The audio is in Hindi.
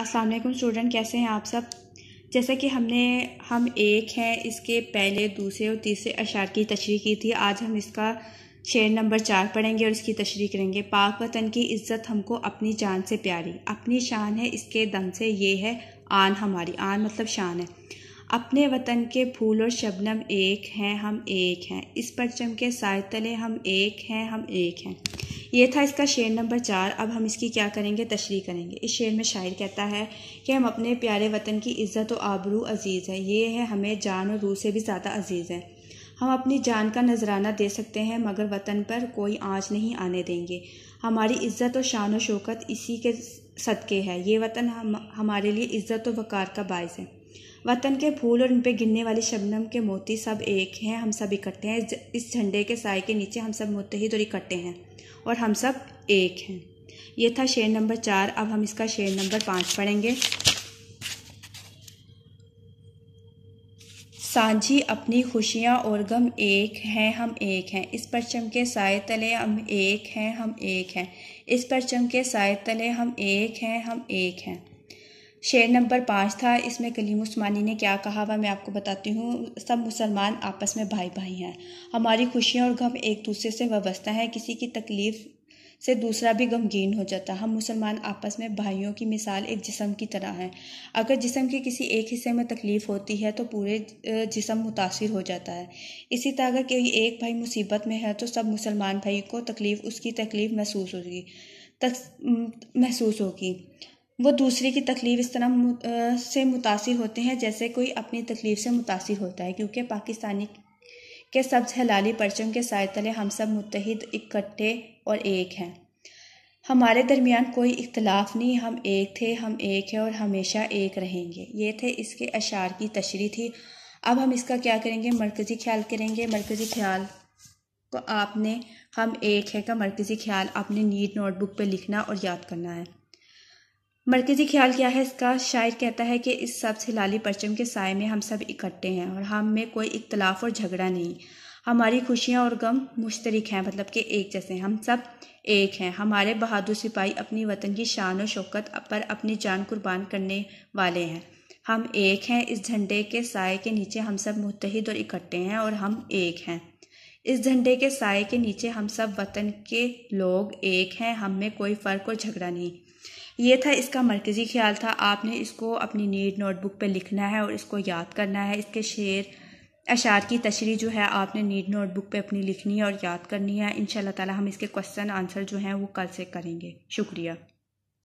अस्सलाम वालेकुम स्टूडेंट कैसे हैं आप सब जैसा कि हमने हम एक हैं इसके पहले दूसरे और तीसरे अशार की तशरी की थी आज हम इसका शेर नंबर चार पढ़ेंगे और इसकी तशरी करेंगे पाक वतन की इज्जत हमको अपनी जान से प्यारी अपनी शान है इसके दम से ये है आन हमारी आन मतलब शान है अपने वतन के फूल और शबनम एक हैं हम एक हैं इस परचम के साय तले हम एक हैं हम एक हैं ये था इसका शेर नंबर चार अब हम इसकी क्या करेंगे तशरी करेंगे इस शेर में शायर कहता है कि हम अपने प्यारे वतन की इज़्ज़त व आबरू अजीज़ है ये है हमें जान और रूह से भी ज़्यादा अजीज़ है हम अपनी जान का नजराना दे सकते हैं मगर वतन पर कोई आँच नहीं आने देंगे हमारी इज़्ज़त और शान व शौकत इसी के सदके है ये वतन हम हमारे लिए इज़्ज़त और वक़ार का बायस है वतन के फूल और उन पर गिरने वाली शबनम के मोती सब एक हैं हम सब इकट्ठे हैं इस झंडे के साय के नीचे हम सब मुतहद और इकट्ठे हैं और हम सब एक हैं ये था शेर नंबर चार अब हम इसका शेर नंबर पाँच पढ़ेंगे सांझी अपनी खुशियाँ और गम एक हैं हम एक हैं इस परचम के साय तले हम एक हैं हम एक हैं इस परचम के साय तले हम एक हैं हम एक हैं शेर नंबर पाँच था इसमें कलीम उस्मानी ने क्या कहा हुआ मैं आपको बताती हूँ सब मुसलमान आपस में भाई भाई हैं हमारी खुशियाँ और गम एक दूसरे से वाबस्ता हैं किसी की तकलीफ़ से दूसरा भी गमगीन हो जाता हम मुसलमान आपस में भाइयों की मिसाल एक जिसम की तरह है अगर जिसम के किसी एक हिस्से में तकलीफ़ होती है तो पूरे जिसम मुतासर हो जाता है इसी तरह अगर कोई एक भाई मुसीबत में है तो सब मुसलमान भाई को तकलीफ़ उसकी तकलीफ़ महसूस होगी महसूस होगी वो दूसरे की तकलीफ़ इस तरह से मुतासर होते हैं जैसे कोई अपनी तकलीफ़ से मुतासर होता है क्योंकि पाकिस्तानी के सब्ज़ हलाली परचम के साय तले हम सब मुतहद इकट्ठे और एक हैं हमारे दरमियान कोई इख्तलाफ नहीं हम एक थे हम एक हैं और हमेशा एक रहेंगे ये थे इसके अशार की तशरी थी अब हम इसका क्या करेंगे मरकज़ी ख्याल करेंगे मरकज़ी ख्याल को आपने हम एक है का मरकज़ी ख्याल अपने नीट नोटबुक पे लिखना और याद करना है मरकज़ी ख्याल क्या है इसका शायर कहता है कि इस सब हिलाली परचम के साय में हम सब इकट्ठे हैं और हम में कोई इख्तलाफ और झगड़ा नहीं हमारी खुशियाँ और गम मुश्तरक हैं मतलब कि एक जैसे हम सब एक हैं हमारे बहादुर सिपाही अपनी वतन की शान और शौकत पर अपनी जान कुर्बान करने वाले हैं हम एक हैं इस झंडे के साय के नीचे हम सब मुतहद और इकट्ठे हैं और हम एक हैं इस झंडे के साय के नीचे हम सब वतन के लोग एक हैं हम में कोई फ़र्क और झगड़ा नहीं ये था इसका मरकज़ी ख्याल था आपने इसको अपनी नीट नोटबुक पे लिखना है और इसको याद करना है इसके शेर अशार की तशरी जो है आपने नीट नोटबुक पे अपनी लिखनी है और याद करनी है इन ताला हम इसके क्वेश्चन आंसर जो हैं वो कल से करेंगे शुक्रिया